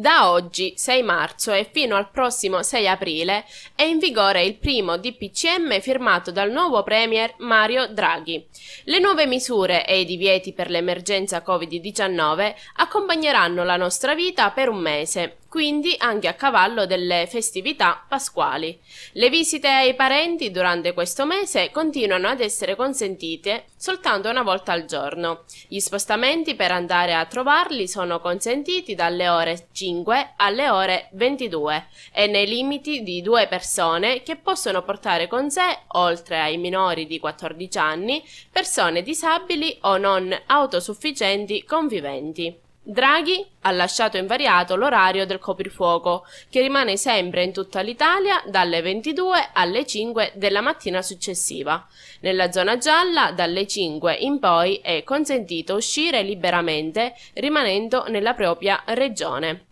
Da oggi 6 marzo e fino al prossimo 6 aprile è in vigore il primo DPCM firmato dal nuovo Premier Mario Draghi. Le nuove misure e i divieti per l'emergenza Covid-19 accompagneranno la nostra vita per un mese, quindi anche a cavallo delle festività pasquali. Le visite ai parenti durante questo mese continuano ad essere consentite soltanto una volta al giorno. Gli spostamenti per andare a trovarli sono consentiti dalle ore 5 25 alle ore 22 e nei limiti di due persone che possono portare con sé, oltre ai minori di 14 anni, persone disabili o non autosufficienti conviventi. Draghi ha lasciato invariato l'orario del coprifuoco, che rimane sempre in tutta l'Italia dalle 22 alle 5 della mattina successiva. Nella zona gialla dalle 5 in poi è consentito uscire liberamente rimanendo nella propria regione.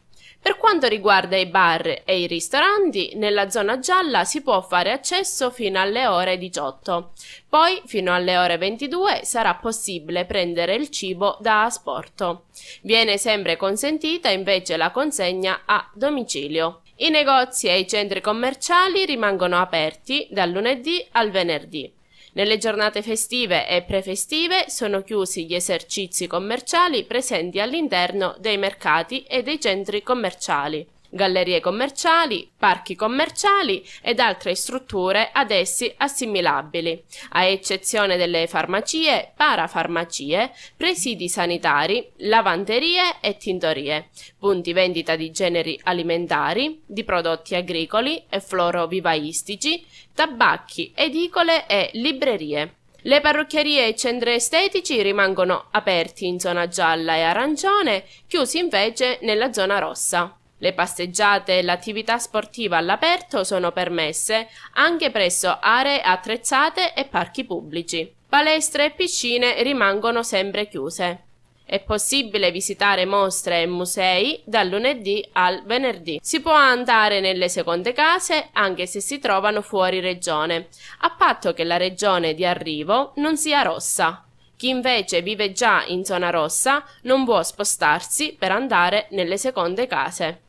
Per quanto riguarda i bar e i ristoranti, nella zona gialla si può fare accesso fino alle ore 18. Poi, fino alle ore 22, sarà possibile prendere il cibo da asporto. Viene sempre consentita invece la consegna a domicilio. I negozi e i centri commerciali rimangono aperti dal lunedì al venerdì. Nelle giornate festive e prefestive sono chiusi gli esercizi commerciali presenti all'interno dei mercati e dei centri commerciali gallerie commerciali, parchi commerciali ed altre strutture ad essi assimilabili, a eccezione delle farmacie, parafarmacie, presidi sanitari, lavanderie e tintorie, punti vendita di generi alimentari, di prodotti agricoli e florovivaistici, tabacchi, edicole e librerie. Le parrucchierie e centri estetici rimangono aperti in zona gialla e arancione, chiusi invece nella zona rossa. Le passeggiate e l'attività sportiva all'aperto sono permesse anche presso aree attrezzate e parchi pubblici. Palestre e piscine rimangono sempre chiuse. È possibile visitare mostre e musei dal lunedì al venerdì. Si può andare nelle seconde case anche se si trovano fuori regione, a patto che la regione di arrivo non sia rossa. Chi invece vive già in zona rossa non può spostarsi per andare nelle seconde case.